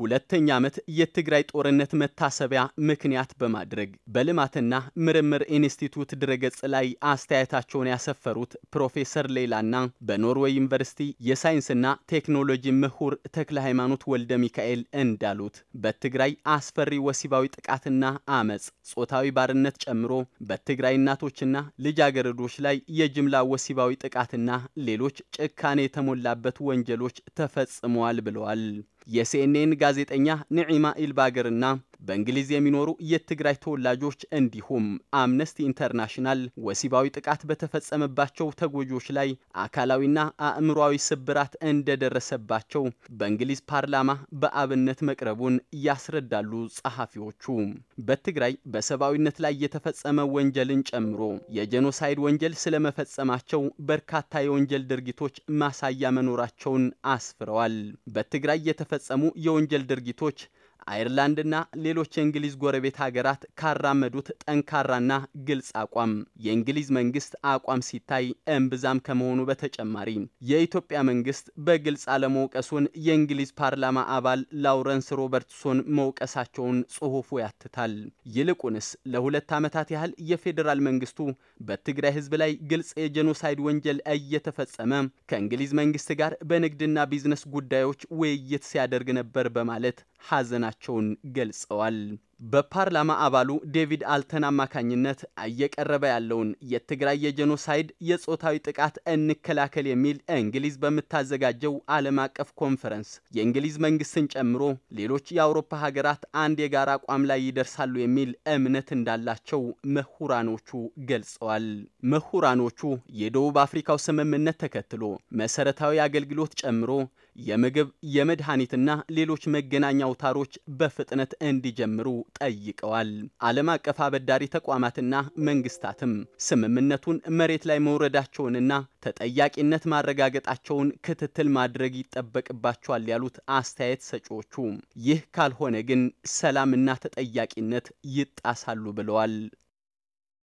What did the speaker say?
ሁለተኛ ዓመት የትግራይ ጦርነት መታሰቢያ ምክንያት በማድረግ በልማትና ምርምር ኢንስቲትዩት ድረገጽ ላይ አስተያየታቸውን ያሰፈሩት ፕሮፌሰር ሌላና በኖርዌይ ዩኒቨርሲቲ የሳይንስና ቴክኖሎጂ ምሁር ተክለ ሃይማኖት ወልደ ሚካኤል እንዳሉት በትግራይ አስፈሪ ወሲባዊ ጥቃትና አመፅ፣ ጾታዊ ባርነት ጨምሮ በትግራይ እናቶችና ልጃገረዶች ላይ የጅምላ ወሲባዊ ጥቃትና ሌሎች ጭካኔ የተሞላበት ወንጀሎች ተፈጽመዋል ብለዋል። የሲኤንኤን ጋዜጠኛ ንዒማ ኢልባገርና በእንግሊዝ የሚኖሩ የትግራይ ተወላጆች እንዲሁም አምነስቲ ኢንተርናሽናል ወሲባዊ ጥቃት በተፈጸመባቸው ተጎጂዎች ላይ አካላዊና አእምሯዊ ስብራት እንደደረሰባቸው በእንግሊዝ ፓርላማ በአብነት መቅረቡን ያስረዳሉ ጸሐፊዎቹ። በትግራይ በሰብአዊነት ላይ የተፈጸመ ወንጀልን ጨምሮ የጄኖሳይድ ወንጀል ስለመፈጸማቸው በርካታ የወንጀል ድርጊቶች ማሳያ መኖራቸውን አስፍረዋል። በትግራይ የተፈጸሙ የወንጀል ድርጊቶች አይርላንድና ሌሎች የእንግሊዝ ጎረቤት ሀገራት ካራመዱት ጠንካራና ግልጽ አቋም የእንግሊዝ መንግስት አቋም ሲታይ እምብዛም ከመሆኑ በተጨማሪ የኢትዮጵያ መንግስት በግልጽ አለመውቀሱን የእንግሊዝ ፓርላማ አባል ላውረንስ ሮበርትሶን መውቀሳቸውን ጽሑፉ ያትታል። ይልቁንስ ለሁለት ዓመታት ያህል የፌዴራል መንግስቱ በትግራይ ህዝብ ላይ ግልጽ የጄኖሳይድ ወንጀል እየተፈጸመ ከእንግሊዝ መንግስት ጋር በንግድና ቢዝነስ ጉዳዮች ውይይት ሲያደርግ ነበር በማለት ሐዘናቸውን ገልጸዋል። በፓርላማ አባሉ ዴቪድ አልተን አማካኝነት እየቀረበ ያለውን የትግራይ የጄኖሳይድ የጾታዊ ጥቃት እንከላከል የሚል እንግሊዝ በምታዘጋጀው ዓለም አቀፍ ኮንፈረንስ የእንግሊዝ መንግስትን ጨምሮ ሌሎች የአውሮፓ ሀገራት አንድ የጋራ አቋም ላይ ይደርሳሉ የሚል እምነት እንዳላቸው ምሁራኖቹ ገልጸዋል። ምሁራኖቹ የደቡብ አፍሪካው ስምምነት ተከትሎ መሰረታዊ አገልግሎት ጨምሮ የምግብ የመድኃኒትና ሌሎች መገናኛ አውታሮች በፍጥነት እንዲጀምሩ ጠይቀዋል። ዓለም አቀፍ አበዳሪ ተቋማትና መንግስታትም ስምምነቱን መሬት ላይ መውረዳቸውንና ተጠያቂነት ማረጋገጣቸውን ክትትል ማድረግ ይጠበቅባቸዋል ያሉት አስተያየት ሰጪዎቹ፣ ይህ ካልሆነ ግን ሰላምና ተጠያቂነት ይጣሳሉ ብለዋል።